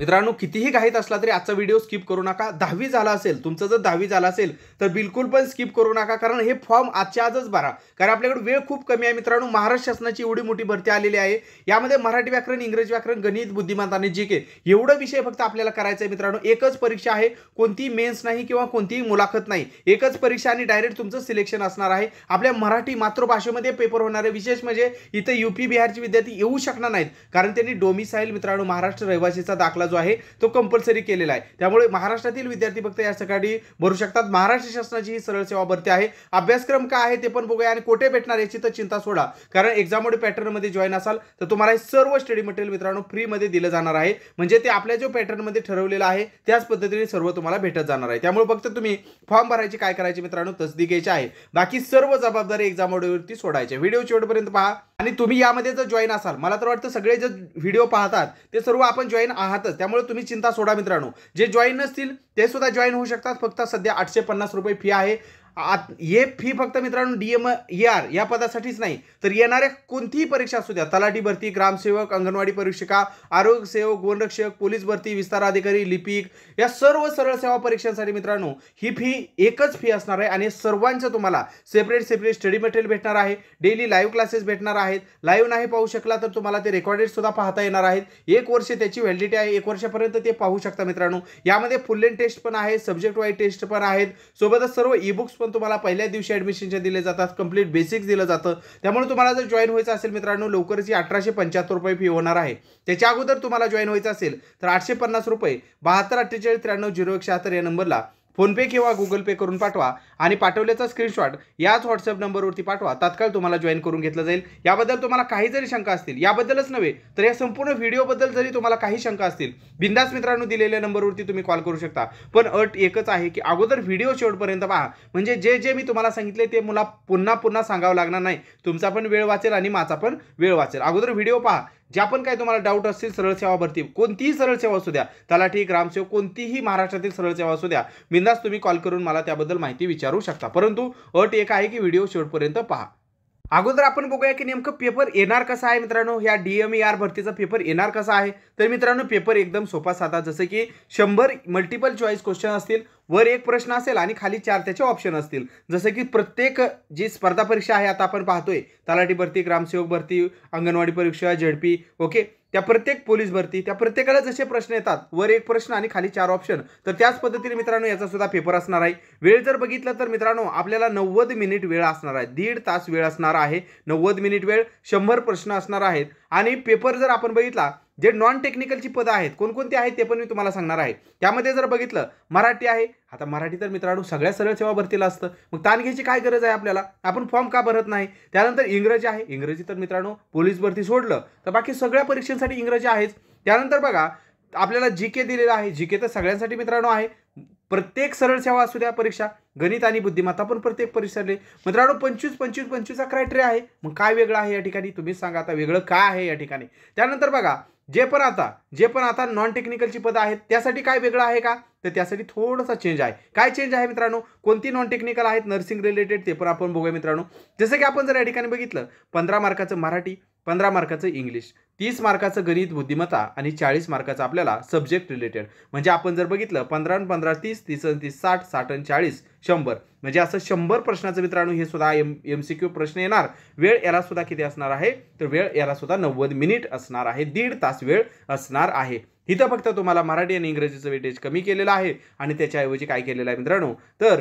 मित्रांनो कितीही घाईत असला तरी आजचा व्हिडिओ स्किप करू नका दहावी झाला असेल तुमचं जर दहावी झाला असेल तर बिलकुल पण स्किप करू नका कारण हे फॉर्म आजच्या आजच भरा कारण आपल्याकडे वेळ खूप कमी आहे मित्रांनो महाराष्ट्र शासनाची एवढी मोठी भरती आलेली आहे यामध्ये मराठी व्याकरण इंग्रजी व्याकरण गणित बुद्धिमत्ता आणि जी के एवढं विषय फक्त आपल्याला करायचं आहे मित्रांनो एकच परीक्षा आहे कोणतीही मेन्स नाही किंवा कोणतीही मुलाखत नाही एकच परीक्षा आणि डायरेक्ट तुमचं सिलेक्शन असणार आहे आपल्या मराठी मातृभाषेमध्ये पेपर होणार आहे विशेष म्हणजे इथं युपी बिहारचे विद्यार्थी येऊ शकणार नाहीत कारण त्यांनी डोमिसाईल मित्रांनो महाराष्ट्र रहिवासीचा दाखला जो आहे तो कंपल्सरी केलेला आहे त्यामुळे महाराष्ट्रातील विद्यार्थी फक्त या सकाळी भरू शकतात महाराष्ट्र शासनाची ही सरळ सेवा भरती आहे अभ्यासक्रम काय आहे ते पण बघूया आणि कोठे भेटणार याची तर चिंता सोडा कारण पॅटर्न पॅटर्नमध्ये जॉईन असाल तर तुम्हाला हे सर्व स्टडी मटेरियल मित्रांनो फ्रीमध्ये दिलं जाणार आहे म्हणजे ते आपल्या जो पॅटर्नमध्ये ठरवलेला आहे त्याच पद्धतीने सर्व तुम्हाला भेटत जाणार आहे त्यामुळे फक्त तुम्ही फॉर्म भरायची काय करायची मित्रांनो तसदी घ्यायची आहे बाकी सर्व जबाबदारी एक्झामोडीवरती सोडायची व्हिडिओ शेवटपर्यंत पहा आणि तुम्ही यामध्ये जर जॉईन असाल मला तर वाटतं सगळे जे व्हिडिओ पाहतात ते सर्व आपण जॉईन आहातच त्यामुळे तुम्ही चिंता सोडा मित्रांनो जे जॉईन नसतील ते सुद्धा जॉईन होऊ शकतात फक्त सध्या आठशे पन्नास रुपये फी आहे आत हे फी फक्त मित्रांनो डी एम ए आर या पदासाठीच नाही तर येणाऱ्या कोणतीही परीक्षा असू द्या तलाठी भरती ग्रामसेवक अंगणवाडी परीक्षिका आरोग्यसेवक वनरक्षक पोलीस भरती विस्तार अधिकारी लिपिक या सर्व सरळ सेवा परीक्षांसाठी मित्रांनो ही फी एकच फी असणार आहे आणि सर्वांचं तुम्हाला सेपरेट सेपरेट स्टडी मटेरियल भेटणार आहे डेली लाईव्ह क्लासेस भेटणार आहेत लाईव्ह नाही पाहू शकला तर तुम्हाला ते रेकॉर्डेड सुद्धा पाहता येणार आहेत एक वर्ष त्याची व्हॅलिडिटी आहे एक वर्षापर्यंत ते पाहू शकता मित्रांनो यामध्ये फुल लेन टेस्ट पण आहे सब्जेक्ट वाईज टेस्ट पण आहेत सोबतच सर्व ई बुक्स पण पण तुम्हाला पहिल्या दिवशी ॲडमिशनचे दिले जातात कंप्लीट बेसिक्स दिलं जातं त्यामुळे तुम्हाला जर जॉईन व्हायचं असेल मित्रांनो लवकरच ही अठराशे पंच्याहत्तर रुपये फी होणार आहे त्याच्या अगोदर तुम्हाला जॉईन व्हायचं असेल तर आठशे पन्नास रुपये बहात्तर अठ्ठेचाळीस त्र्याण्णव झिरो एक शहात्तर या नंबरला फोनपे किंवा गुगल पे करून पाठवा आणि पाठवल्याचा स्क्रीनशॉट याच व्हॉट्सअप नंबरवरती पाठवा तात्काळ तुम्हाला जॉईन करून घेतलं जाईल याबद्दल तुम्हाला काही जरी शंका असतील याबद्दलच नव्हे तर या संपूर्ण व्हिडिओबद्दल जरी तुम्हाला काही शंका असतील बिंदास मित्रांनो दिलेल्या नंबरवरती तुम्ही कॉल करू शकता पण अट एकच आहे की अगोदर व्हिडिओ शेवटपर्यंत पहा म्हणजे जे जे मी तुम्हाला सांगितले ते मला पुन्हा पुन्हा सांगावं लागणार नाही तुमचा पण वेळ वाचेल आणि माझा पण वेळ वाचेल अगोदर व्हिडिओ पहा ज्या पण काय तुम्हाला डाऊट असतील सरळ सेवा भरती कोणतीही सरळ सेवा असू द्या तलाठी ग्रामसेवक कोणतीही महाराष्ट्रातील सरळ सेवा असू द्या बिंदास तुम्ही कॉल करून मला त्याबद्दल माहिती विचारू शकता परंतु अट एक आहे की व्हिडिओ शेवटपर्यंत पहा अगोदर आपण बघूया की नेमकं पेपर येणार कसा आहे मित्रांनो या डी एम आर भरतीचा पेपर येणार कसा आहे तर मित्रांनो पेपर एकदम सोपा साधा जसं की शंभर मल्टिपल चॉईस क्वेश्चन असतील वर एक प्रश्न असेल आणि खाली चार त्याचे ऑप्शन असतील जसं की प्रत्येक जी स्पर्धा परीक्षा आहे आता आपण पाहतोय तलाठी भरती ग्रामसेवक भरती अंगणवाडी परीक्षा झेडपी ओके त्या प्रत्येक पोलीस भरती त्या प्रत्येकाला जसे प्रश्न येतात वर एक प्रश्न आणि खाली चार ऑप्शन तर त्याच पद्धतीने मित्रांनो याचा सुद्धा पेपर असणार आहे वेळ जर बघितला तर मित्रांनो आपल्याला नव्वद मिनिट वेळ असणार आहे दीड तास वेळ असणार आहे नव्वद मिनिट वेळ शंभर प्रश्न असणार आहेत आणि पेपर जर आपण बघितला जे नॉन टेक्निकलची पदं आहेत कोणकोणती आहेत ते पण मी तुम्हाला सांगणार आहे त्यामध्ये जर बघितलं मराठी आहे आता मराठी तर मित्रांनो सगळ्या सरळ सेवा भरतीला असतं मग ताण घ्यायची काय गरज आहे आपल्याला आपण फॉर्म का भरत नाही त्यानंतर इंग्रजी आहे इंग्रजी तर मित्रांनो पोलीस भरती सोडलं तर बाकी सगळ्या परीक्षांसाठी इंग्रजी आहेच त्यानंतर बघा आपल्याला जी के दिलेलं आहे जी के तर सगळ्यांसाठी मित्रांनो आहे प्रत्येक सरळ सेवा असू द्या परीक्षा गणित आणि बुद्धिमत्ता पण प्रत्येक परीक्षाले मित्रांनो पंचवीस पंचवीस पंचवीसचा क्रायटेरिया आहे मग काय वेगळं आहे या ठिकाणी तुम्हीच सांगा आता वेगळं काय आहे या ठिकाणी त्यानंतर बघा जे पण आता जे पण आता नॉन टेक्निकलची पदं आहेत त्यासाठी काय वेगळं आहे का तर त्यासाठी थोडासा चेंज आहे काय चेंज आहे मित्रांनो कोणती नॉन टेक्निकल आहेत नर्सिंग रिलेटेड ते पण आपण बघूया मित्रांनो जसं की आपण जर या ठिकाणी बघितलं पंधरा मार्काचं मराठी पंधरा मार्काचं इंग्लिश तीस मार्काचं गणित बुद्धिमत्ता आणि चाळीस मार्काचं आपल्याला सब्जेक्ट रिलेटेड म्हणजे आपण जर बघितलं पंधरा पंधरा तीस तीस तीस साठ साठ चाळीस शंभर म्हणजे असं शंभर प्रश्नाचं मित्रांनो हे सुद्धा एम एम सी क्यू प्रश्न येणार वेळ याला सुद्धा किती असणार आहे तर वेळ याला सुद्धा नव्वद मिनिट असणार आहे दीड तास वेळ असणार आहे इथं फक्त तुम्हाला मराठी आणि इंग्रजीचं वेटेज कमी केलेलं आहे आणि त्याच्याऐवजी काय केलेलं आहे मित्रांनो तर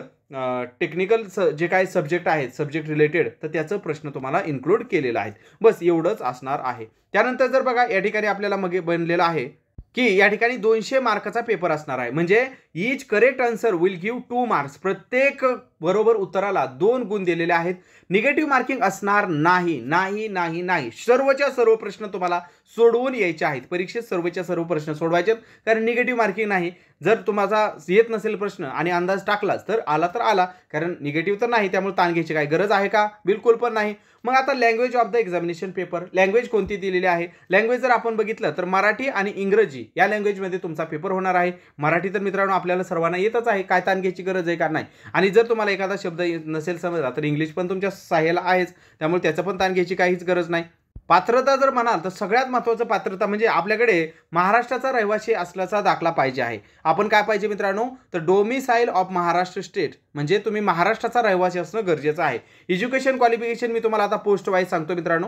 टेक्निकल स जे काय सब्जेक्ट आहेत सब्जेक्ट रिलेटेड तर त्याचं प्रश्न तुम्हाला इन्क्लूड केलेला आहे बस एवढंच असणार आहे त्यानंतर जर बघा या ठिकाणी आपल्याला मग बनलेलं आहे की या ठिकाणी दोनशे मार्काचा पेपर असणार आहे म्हणजे each correct answer will give two marks प्रत्येक बरोबर उत्तराला दोन गुण दिलेले आहेत निगेटिव्ह मार्किंग असणार नाही नाही नाही नाही सर्वच्या सर्व प्रश्न तुम्हाला सोडवून यायचे आहेत परीक्षेत सर्वच्या सर्व प्रश्न सोडवायचे कारण निगेटिव्ह मार्किंग नाही जर तुम्हाला येत नसेल प्रश्न आणि अंदाज टाकलाच तर आला तर आला कारण निगेटिव्ह तर नाही त्यामुळे ताण घ्यायची काय गरज आहे का बिलकुल पण नाही मग आता language of the examination paper language कोणती दिलेली आहे लँग्वेज जर आपण बघितलं तर मराठी आणि इंग्रजी या लँग्वेजमध्ये तुमचा पेपर होणार आहे मराठी तर मित्रांनो आपल्याला सर्वांना येतच आहे काय ताण घ्यायची गरज आहे का नाही आणि जर तुम्हाला एखादा शब्द नसेल समजला तर इंग्लिश पण तुमच्या सहाय्याला आहेच त्यामुळे त्याचं पण ताण घ्यायची काहीच गरज नाही पात्रता जर म्हणाल तर सगळ्यात महत्त्वाचं पात्रता म्हणजे आपल्याकडे महाराष्ट्राचा रहिवासी असल्याचा दाखला पाहिजे आहे आपण काय पाहिजे मित्रांनो तर डोमिसाईल ऑफ महाराष्ट्र स्टेट म्हणजे तुम्ही महाराष्ट्राचा रहिवासी असणं गरजेचं आहे एज्युकेशन क्वालिफिकेशन मी तुम्हाला आता पोस्ट वाईज सांगतो मित्रांनो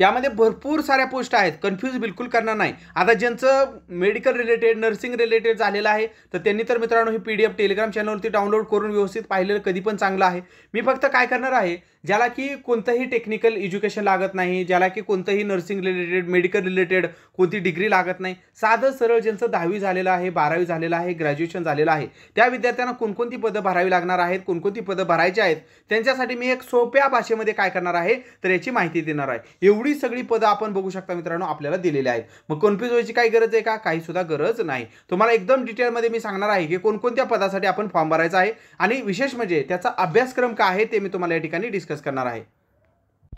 यामध्ये भरपूर साऱ्या पोस्ट आहेत कन्फ्यूज बिलकुल करणार नाही आता ज्यांचं मेडिकल रिलेटेड नर्सिंग रिलेटेड झालेलं आहे तर त्यांनी तर मित्रांनो हे पी डी एफ टेलिग्राम चॅनलवरती डाउनलोड करून व्यवस्थित पाहिलेलं कधी पण चांगलं आहे मी फक्त काय करणार आहे ज्याला की कोणतंही टेक्निकल एज्युकेशन लागत नाही ज्याला की कोणतंही नर्सिंग रिलेटेड मेडिकल रिलेटेड कोणती डिग्री लागत नाही साधं सरळ ज्यांचं दहावी झालेलं आहे बारावी झालेलं आहे ग्रॅज्युएशन झालेलं आहे त्या विद्यार्थ्यांना कोणकोणती पदं भरावी लागणार आहेत कोणकोणती पदं भरायची आहेत त्यांच्यासाठी मी एक सोप्या भाषेमध्ये काय करणार आहे तर याची माहिती देणार आहे एवढी सगळी पदं आपण बघू शकता मित्रांनो आपल्याला दिलेली आहेत मग कन्फ्यूज व्हायची काय गरज आहे का काही सुद्धा गरज नाही तुम्हाला एकदम डिटेलमध्ये मी सांगणार आहे की कोणकोणत्या पदासाठी आपण फॉर्म भरायचा आहे आणि विशेष म्हणजे त्याचा अभ्यासक्रम काय आहे ते मी तुम्हाला या ठिकाणी डिस्कस करणार आहे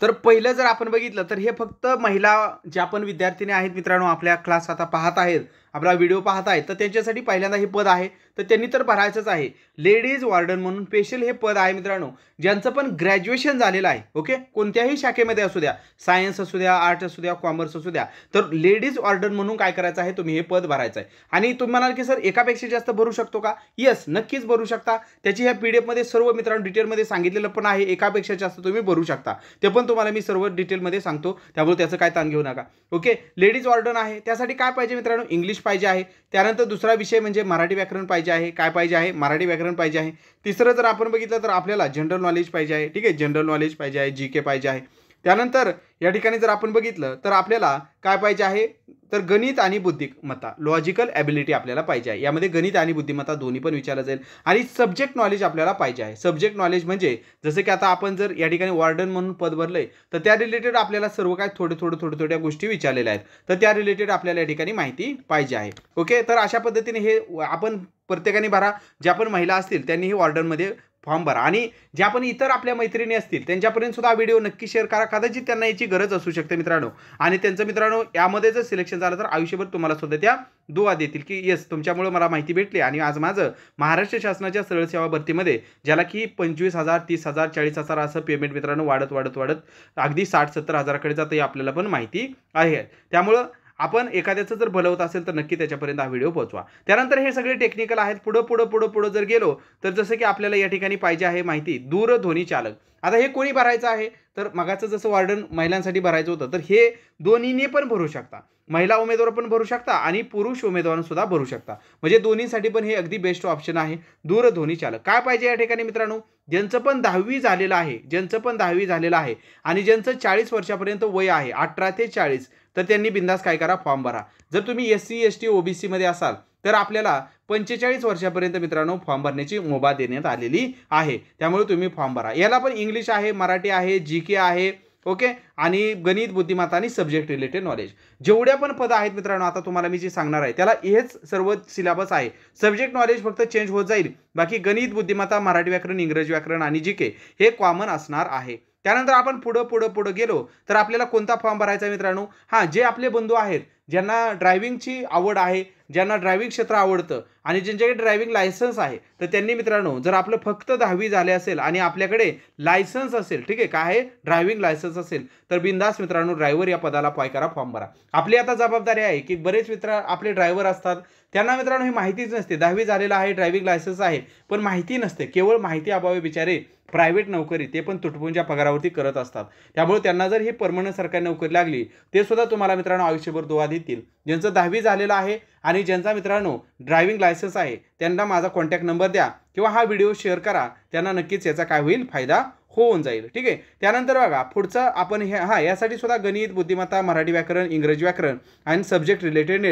तर पहिलं जर आपण बघितलं तर हे फक्त महिला ज्या पण विद्यार्थिनी आहेत मित्रांनो आपल्या क्लास आता पाहत आहेत आपला व्हिडिओ पाहत तर त्यांच्यासाठी पहिल्यांदा हे पद आहे तर त्यांनी तर भरायचंच आहे लेडीज वॉर्डन म्हणून स्पेशल हे पद आहे मित्रांनो ज्यांचं पण ग्रॅज्युएशन झालेलं आहे ओके कोणत्याही शाखेमध्ये असू द्या सायन्स असू द्या आर्ट्स असू द्या कॉमर्स असू द्या तर लेडीज वॉर्डन म्हणून काय करायचं आहे तुम्ही हे पद भरायचं आहे आणि तुम्ही म्हणाल की सर एकापेक्षा जास्त भरू शकतो का येस नक्कीच भरू शकता त्याची ह्या पी डी एफमध्ये सर्व मित्रांनो डिटेलमध्ये सांगितलेलं पण आहे एकापेक्षा जास्त तुम्ही भरू शकता ते पण तुम्हाला मी सर्व डिटेलमध्ये सांगतो त्यामुळे त्याचं काय ताण घेऊ नका ओके लेडीज वॉर्डन आहे त्यासाठी काय पाहिजे मित्रांनो इंग्लिश इंग्लिश पाहिजे आहे त्यानंतर दुसरा विषय म्हणजे मराठी व्याकरण पाहिजे आहे काय पाहिजे आहे मराठी व्याकरण पाहिजे आहे तिसरं जर आपण बघितलं तर आपल्याला जनरल नॉलेज पाहिजे आहे ठीक आहे जनरल नॉलेज पाहिजे आहे जी के पाहिजे आहे त्यानंतर या ठिकाणी जर आपण बघितलं तर आपल्याला काय पाहिजे आहे तर गणित आणि बुद्धिमत्ता लॉजिकल ॲबिलिटी आपल्याला पाहिजे आहे यामध्ये गणित आणि बुद्धिमत्ता दोन्ही पण विचारलं जाईल आणि सब्जेक्ट नॉलेज आपल्याला पाहिजे आहे सब्जेक्ट नॉलेज म्हणजे जसं की आता आपण जर या ठिकाणी वॉर्डन म्हणून पद भरलंय तर त्या रिलेटेड आपल्याला सर्व काय थोडे थोडे थोड्या थोड्या गोष्टी विचारलेल्या आहेत तर त्या रिलेटेड आपल्याला या ठिकाणी माहिती पाहिजे आहे ओके तर अशा पद्धतीने हे आपण प्रत्येकाने भरा ज्या पण महिला असतील त्यांनी हे वॉर्डनमध्ये फॉर्म भरा आणि ज्या पण इतर आपल्या मैत्रिणी असतील त्यांच्यापर्यंत सुद्धा व्हिडिओ नक्की शेअर करा कदाचित त्यांना याची गरज असू शकते मित्रांनो आणि त्यांचं मित्रांनो यामध्ये जर सिलेक्शन झालं तर आयुष्यभर तुम्हाला सुद्धा त्या दुवा देतील की येस तुमच्यामुळे मला माहिती भेटली आणि आज माझं महाराष्ट्र शासनाच्या सरळ सेवा भरतीमध्ये ज्याला की पंचवीस हजार तीस हजार चाळीस हजार असं पेमेंट मित्रांनो वाढत वाढत वाढत अगदी साठ सत्तर हजाराकडे जातं ही आपल्याला पण माहिती आहे त्यामुळं आपण एखाद्याचं जर भलवत असेल तर नक्की त्याच्यापर्यंत हा व्हिडिओ पोहोचवा त्यानंतर हे सगळे टेक्निकल आहेत पुढं पुढं पुढं पुढं जर गेलो तर जसं की आपल्याला या ठिकाणी पाहिजे आहे माहिती दूरध्वनी चालक आता हे कोणी भरायचं आहे तर मगाचं जसं वार्डन महिलांसाठी भरायचं होतं तर हे दोन्हीने पण भरू शकता महिला उमेदवार पण भरू शकता आणि पुरुष सुद्धा भरू शकता म्हणजे दोन्हीसाठी पण हे अगदी बेस्ट ऑप्शन आहे दूरध्वनी चालक काय पाहिजे या ठिकाणी मित्रांनो ज्यांचं पण दहावी झालेलं आहे ज्यांचं पण दहावी झालेलं आहे आणि ज्यांचं चाळीस वर्षापर्यंत वय आहे अठरा ते चाळीस तर त्यांनी बिंदास काय करा फॉर्म भरा जर तुम्ही एस सी एस टी ओबीसीमध्ये असाल तर आपल्याला पंचेचाळीस वर्षापर्यंत मित्रांनो फॉर्म भरण्याची मुभा देण्यात आलेली आहे त्यामुळे तुम्ही फॉर्म भरा याला पण इंग्लिश आहे मराठी आहे जी के आहे ओके आणि गणित बुद्धिमत्ता आणि सब्जेक्ट रिलेटेड नॉलेज जेवढ्या पण पदं आहेत मित्रांनो आता तुम्हाला मी जे सांगणार आहे त्याला हेच सर्व सिलेबस आहे सब्जेक्ट नॉलेज फक्त चेंज होत जाईल बाकी गणित बुद्धिमत्ता मराठी व्याकरण इंग्रजी व्याकरण आणि जी के हे कॉमन असणार आहे त्यानंतर आपण पुढं पुढं पुढं गेलो तर आपल्याला कोणता फॉर्म भरायचा मित्रांनो हां जे आपले बंधू आहेत ज्यांना ड्रायव्हिंगची आवड आहे ज्यांना ड्रायव्हिंग क्षेत्र आवडतं आणि ज्यांच्याकडे ड्रायव्हिंग लायसन्स आहे तर त्यांनी मित्रांनो जर आपलं फक्त दहावी झाले असेल आणि आपल्याकडे लायसन्स असेल ठीक आहे काय आहे ड्रायव्हिंग लायसन्स असेल तर बिंदास मित्रांनो ड्रायव्हर या पदाला पाय करा फॉर्म भरा आपली आता जबाबदारी आहे की बरेच मित्र आपले ड्रायव्हर असतात त्यांना मित्रांनो ही माहितीच नसते दहावी झालेला आहे ड्रायव्हिंग लायसन्स आहे पण माहिती नसते केवळ माहिती अभावी बिचारे प्रायव्हेट नोकरी ते पण तुटपुंच्या पगारावरती करत असतात त्यामुळे त्यांना जर ही परमनंट सरकारी नोकरी लागली ते सुद्धा तुम्हाला मित्रांनो आयुष्यभर दोआधी ज्यांचं दहावी झालेलं आहे आणि ज्यांचा मित्रांनो ड्रायव्हिंग लायसन्स आहे त्यांना माझा कॉन्टॅक्ट नंबर द्या किंवा हा व्हिडिओ शेअर करा त्यांना नक्कीच याचा काय होईल फायदा हो होऊन जाईल ठीक आहे त्यानंतर बघा पुढचा आपण हे हा यासाठी सुद्धा गणित बुद्धिमत्ता मराठी व्याकरण इंग्रजी व्याकरण आणि सब्जेक्ट रिलेटेड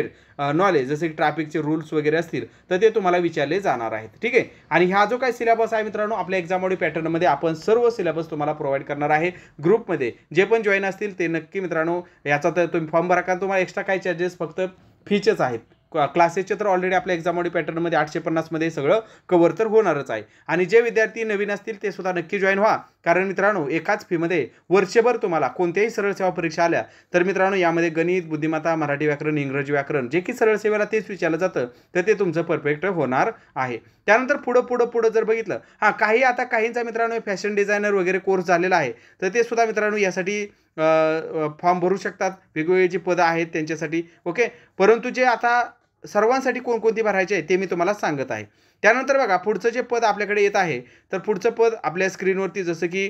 नॉलेज जसे की ट्रॅफिकचे रूल्स वगैरे असतील तर ते तुम्हाला विचारले जाणार आहेत ठीक आहे आणि हा जो काही सिलेबस आहे मित्रांनो आपल्या एक्झामडी पॅटर्नमध्ये आपण सर्व सिलेबस तुम्हाला प्रोव्हाइड करणार आहे ग्रुपमध्ये जे पण जॉईन असतील ते नक्की मित्रांनो याचा तर तुम्ही फॉर्म भरा कारण तुम्हाला एक्स्ट्रा काही चार्जेस फक्त फीचेच आहेत क्लासेसचे तर ऑलरेडी आपल्या ऑडी पॅटर्नमध्ये आठशे पन्नासमध्ये सगळं कवर तर होणारच आहे आणि जे विद्यार्थी नवीन असतील ते सुद्धा नक्की जॉईन व्हा कारण मित्रांनो एकाच फीमध्ये वर्षभर तुम्हाला कोणत्याही सरळ सेवा परीक्षा आल्या तर मित्रांनो यामध्ये गणित बुद्धिमत्ता मराठी व्याकरण इंग्रजी व्याकरण जे की सरळ सेवेला तेच विचारलं जातं तर ते तुमचं परफेक्ट होणार आहे त्यानंतर पुढं पुढं पुढं जर बघितलं हां काही आता काहींचा मित्रांनो फॅशन डिझायनर वगैरे कोर्स झालेला आहे तर ते सुद्धा मित्रांनो यासाठी फॉर्म भरू शकतात वेगवेगळी जी पदं आहेत त्यांच्यासाठी ओके परंतु जे आता सर्वांसाठी कोणकोणती भरायचे आहे ते मी तुम्हाला सांगत आहे त्यानंतर बघा पुढचं जे पद आपल्याकडे येत आहे तर पुढचं पद आपल्या स्क्रीनवरती जसं की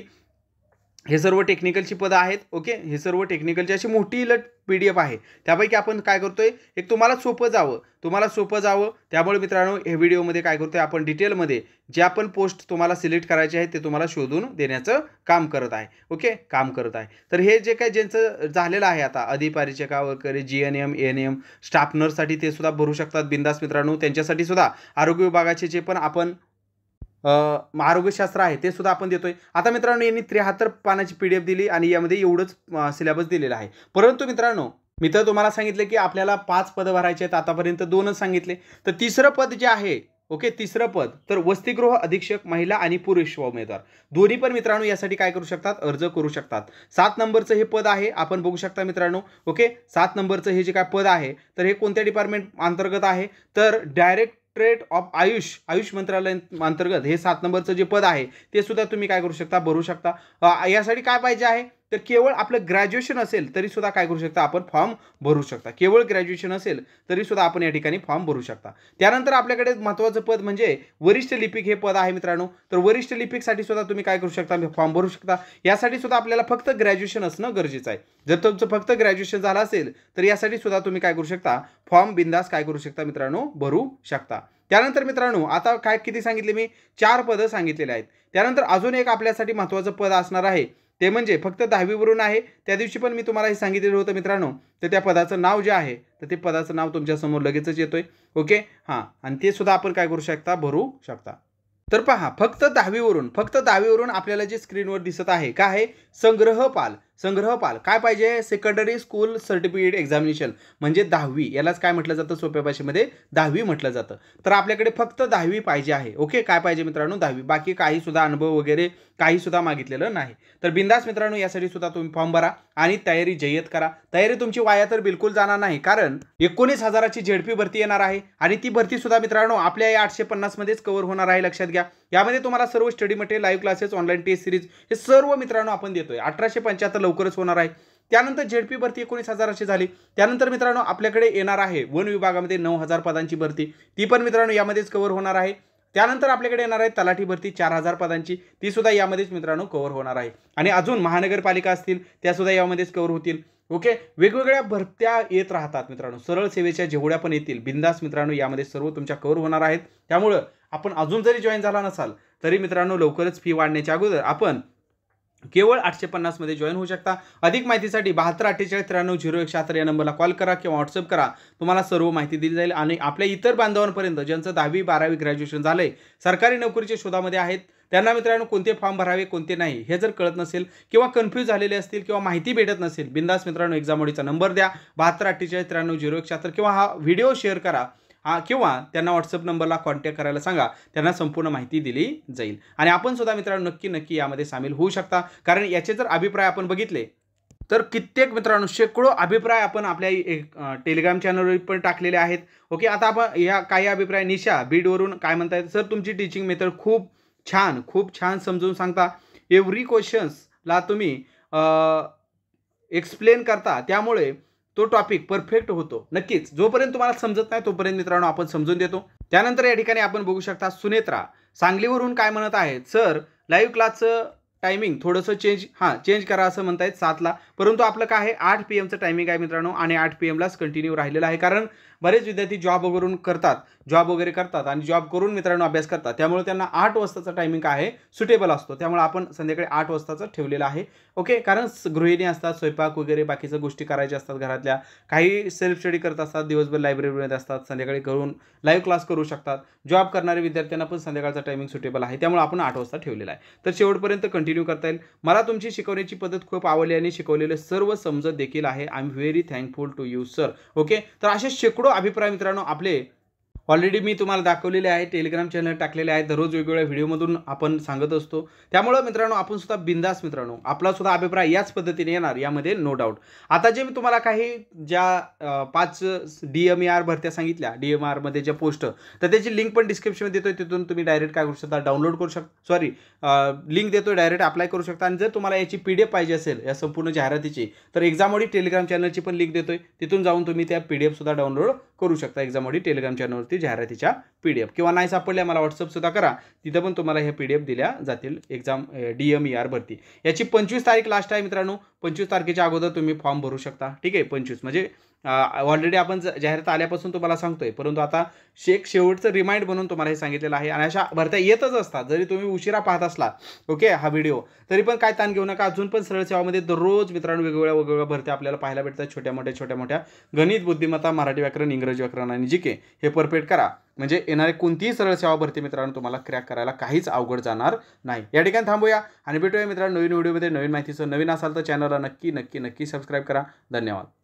हे सर्व टेक्निकलची पदं आहेत ओके हे सर्व टेक्निकलची अशी मोठी इलट पी डी एफ आहे त्यापैकी आपण काय करतोय एक तुम्हाला सोपं जावं तुम्हाला सोपं जावं त्यामुळे मित्रांनो हे व्हिडिओमध्ये काय करतोय आपण डिटेलमध्ये जे आपण पोस्ट तुम्हाला सिलेक्ट करायचे आहेत ते तुम्हाला शोधून देण्याचं काम करत आहे ओके काम करत आहे तर हे जे काय ज्यांचं झालेलं आहे आता अधिपारिचका वगैरे G N M N M staff नर्ससाठी ते सुद्धा भरू शकतात बिंदास मित्रांनो त्यांच्यासाठी सुद्धा आरोग्य विभागाचे जे पण आपण आरोग्यशास्त्र आहे ते सुद्धा आपण देतोय आता मित्रांनो यांनी त्र्याहत्तर पानाची पी डी एफ दिली आणि यामध्ये एवढंच सिलेबस दिलेलं आहे परंतु मित्रांनो मी तर तुम्हाला सांगितले की आपल्याला पाच पदं भरायचे आहेत आतापर्यंत दोनच सांगितले तर तिसरं पद जे आहे ओके तिसरं पद तर वसतिगृह अधीक्षक महिला आणि पुरुष उमेदवार दोन्ही पण मित्रांनो यासाठी काय करू शकतात अर्ज करू शकतात सात नंबरचं हे पद आहे आपण बघू शकता मित्रांनो ओके सात नंबरचं हे जे काय पद आहे तर हे कोणत्या डिपार्टमेंट अंतर्गत आहे तर direct directorate of AYUSH AYUSH मंत्रालय अंतर्गत हे सात नंबरचं जे पद आहे ते सुद्धा तुम्ही काय करू शकता भरू शकता यासाठी काय पाहिजे आहे तर केवळ आपलं ग्रॅज्युएशन असेल तरी सुद्धा काय करू शकता आपण फॉर्म भरू शकता केवळ ग्रॅज्युएशन असेल तरी सुद्धा आपण या ठिकाणी फॉर्म भरू शकता त्यानंतर आपल्याकडे महत्त्वाचं पद म्हणजे वरिष्ठ लिपिक हे पद आहे मित्रांनो तर वरिष्ठ लिपिकसाठी सुद्धा तुम्ही काय करू शकता फॉर्म भरू शकता यासाठी सुद्धा आपल्याला फक्त ग्रॅज्युएशन असणं गरजेचं आहे जर तुमचं फक्त ग्रॅज्युएशन झालं असेल तर यासाठी सुद्धा तुम्ही काय करू शकता फॉर्म बिंदास काय करू शकता मित्रांनो भरू शकता त्यानंतर मित्रांनो आता काय किती सांगितले मी चार पदं सांगितलेले आहेत त्यानंतर अजून एक आपल्यासाठी महत्त्वाचं पद असणार आहे ते म्हणजे फक्त दहावीवरून आहे त्या दिवशी पण मी तुम्हाला हे सांगितलेलं होतं मित्रांनो तर त्या पदाचं नाव जे आहे तर ते पदाचं नाव तुमच्यासमोर लगेचच येतोय ओके हां आणि ते सुद्धा आपण काय करू शकता भरू शकता तर पहा फक्त दहावीवरून फक्त दहावीवरून आपल्याला जे स्क्रीनवर दिसत आहे काय आहे संग्रहपाल संग्रहपाल काय पाहिजे सेकंडरी स्कूल सर्टिफिकेट एक्झामिनेशन म्हणजे दहावी यालाच काय म्हटलं जातं सोप्या भाषेमध्ये दहावी म्हटलं जातं तर आपल्याकडे फक्त दहावी पाहिजे आहे ओके काय पाहिजे मित्रांनो दहावी बाकी काही सुद्धा अनुभव वगैरे काही सुद्धा मागितलेलं नाही तर बिंदास मित्रांनो यासाठी सुद्धा तुम्ही फॉर्म भरा आणि तयारी जय्यत करा तयारी तुमची वाया तर बिलकुल जाणार नाही कारण एकोणीस हजाराची झेडपी भरती येणार आहे आणि ती भरती सुद्धा मित्रांनो आपल्या या आठशे पन्नासमध्येच कव्हर होणार आहे लक्षात घ्या यामध्ये तुम्हाला सर्व study material live classes online test series हे सर्व मित्रांनो आपण देतोय अठराशे पंच्याहत्तर लवकरच होणार आहे त्यानंतर झेडपी भरती एकोणीस अशी झाली त्यानंतर मित्रांनो आपल्याकडे येणार आहे वन विभागामध्ये नऊ हजार पदांची भरती ती पण मित्रांनो यामध्येच कव्हर होणार आहे त्यानंतर आपल्याकडे येणार आहे तलाठी भरती चार हजार पदांची ती सुद्धा यामध्येच मित्रांनो कव्हर होणार आहे आणि अजून महानगरपालिका असतील त्या सुद्धा यामध्येच कव्हर होतील ओके वेगवेगळ्या भरत्या येत राहतात मित्रांनो सरळ सेवेच्या जेवढ्या पण येतील बिंदास मित्रांनो यामध्ये सर्व तुमच्या कव्हर होणार आहेत त्यामुळं आपण अजून जरी जॉईन झाला नसाल तरी मित्रांनो लवकरच फी वाढण्याच्या अगोदर आपण केवळ आठशे पन्नासमध्ये जॉईन होऊ शकता अधिक माहितीसाठी बहात्तर अठ्ठेचाळीस त्र्याण्णव झिरो एक शहात्तर या नंबरला कॉल करा किंवा व्हॉट्सअप करा तुम्हाला सर्व माहिती दिली जाईल आणि आपल्या इतर बांधवांपर्यंत ज्यांचं दहावी बारावी ग्रॅज्युएशन झालं आहे सरकारी नोकरीच्या शोधामध्ये आहेत त्यांना मित्रांनो कोणते फॉर्म भरावे कोणते नाही हे जर कळत नसेल किंवा कन्फ्यूज झालेले असतील किंवा माहिती भेटत नसेल बिंदास मित्रांनो ओडीचा नंबर द्या बहात्तर अठ्ठेचाळीस त्र्याण्णव झिरो एक शहात्तर किंवा हा व्हिडिओ शेअर करा किंवा त्यांना व्हॉट्सअप नंबरला कॉन्टॅक्ट करायला सांगा त्यांना संपूर्ण माहिती दिली जाईल आणि आपण सुद्धा मित्रांनो नक्की नक्की यामध्ये सामील होऊ शकता कारण याचे जर अभिप्राय आपण बघितले तर कित्येक मित्रांनो शेकडो अभिप्राय आपण आपल्या टेलिग्राम चॅनलवर पण टाकलेले आहेत ओके आता आपण या काही अभिप्राय निशा बीडवरून काय म्हणतायत सर तुमची टीचिंग मेथड खूप छान खूप छान समजून सांगता एव्हरी क्वेश्चन्सला तुम्ही एक्सप्लेन करता त्यामुळे तो टॉपिक परफेक्ट होतो नक्कीच जोपर्यंत तुम्हाला समजत नाही तोपर्यंत मित्रांनो आपण समजून देतो त्यानंतर या ठिकाणी आपण बघू शकता सुनेत्रा सांगलीवरून काय म्हणत आहेत सर लाईव्ह क्लासचं टायमिंग थोडंसं चेंज हां चेंज करा असं म्हणतायत सातला परंतु आपलं काय आहे आठ पी एमचं टायमिंग आहे मित्रांनो आणि आठ पी एमलाच कंटिन्यू राहिलेलं आहे कारण बरेच विद्यार्थी जॉब वगैरे करतात जॉब वगैरे करतात आणि जॉब करून मित्रांनो अभ्यास करतात त्यामुळे त्यांना आठ वाजताचा टायमिंग आहे सुटेबल असतो त्यामुळे आपण संध्याकाळी आठ वाजताचं ठेवलेलं आहे ओके कारण गृहिणी असतात स्वयंपाक वगैरे बाकीच्या गोष्टी करायच्या असतात घरातल्या काही सेल्फ स्टडी करत असतात दिवसभर लायब्ररीमध्ये असतात संध्याकाळी घरून लाईव्ह क्लास करू शकतात जॉब करणाऱ्या विद्यार्थ्यांना पण संध्याकाळचा टायमिंग सुटेबल आहे त्यामुळे आपण आठ वाजता ठेवलेला आहे तर शेवटपर्यंत कंटिन्यू करता येईल मला तुमची शिकवण्याची पद्धत खूप आवडली आणि शिकवलेले सर्व समजत देखील आहे I am very thankful to you sir okay तर असे शेकडो अभिप्राय मित्रांनो आपले ऑलरेडी मी तुम्हाला दाखवलेले आहे टेलिग्राम चॅनल टाकलेले आहे दररोज वेगवेगळ्या व्हिडिओमधून आपण सांगत असतो त्यामुळं मित्रांनो आपण सुद्धा बिंदास मित्रांनो आपला सुद्धा अभिप्राय याच पद्धतीने येणार यामध्ये नो डाऊट आता जे मी तुम्हाला काही ज्या पाच डी एम आर भरत्या सांगितल्या डी एम आरमध्ये ज्या पोस्ट तर त्याची लिंक पण डिस्क्रिप्शनमध्ये देतोय तिथून तुम्ही डायरेक्ट काय करू शकता डाउनलोड करू शकता सॉरी लिंक देतोय डायरेक्ट अप्लाय करू शकता आणि जर तुम्हाला याची पी पाहिजे असेल या संपूर्ण जाहिरातीची तर एक्झामवडी टेलिग्राम चॅनलची पण लिंक देतोय तिथून जाऊन तुम्ही त्या पी सुद्धा एफसुद्धा डाउनलोड करू शकता एक्झामोडी टेलिग्राम चॅनलवरती जाहिरातीच्या पी डी एफ किंवा नाही सापडले मला व्हॉट्सअपसुद्धा करा तिथं पण तुम्हाला हे पी दिल्या जातील exam D M E R भरती याची पंचवीस तारीख लास्ट आहे मित्रांनो पंचवीस तारखेच्या अगोदर तुम्ही फॉर्म भरू शकता ठीक आहे पंचवीस म्हणजे ऑलरेडी आपण जाहिरात आल्यापासून तुम्हाला सांगतोय परंतु आता शेक शेवटचं रिमाइंड म्हणून तुम्हाला हे सांगितलेलं आहे आणि अशा भरत्या येतच असतात जरी तुम्ही उशिरा पाहत असला ओके हा व्हिडिओ तरी पण काय ताण घेऊ नका अजून पण सरळ सेवामध्ये दररोज मित्रांनो वेगवेगळ्या वेगवेगळ्या भरत्या आपल्याला पाहायला भेटतात छोट्या मोठ्या छोट्या मोठ्या गणित बुद्धिमत्ता मराठी व्याकरण इंग्रजी व्याकरण आणि जी के हे परफेक्ट करा म्हणजे येणारी कोणतीही सरळ सेवा भरती मित्रांनो तुम्हाला क्रॅक करायला काहीच अवघड जाणार नाही या ठिकाणी थांबूया आणि भेटूया मित्रांनो नवीन व्हिडिओमध्ये नवीन माहितीचं नवीन असाल तर चॅनलला नक्की नक्की नक्की सबस्क्राईब करा धन्यवाद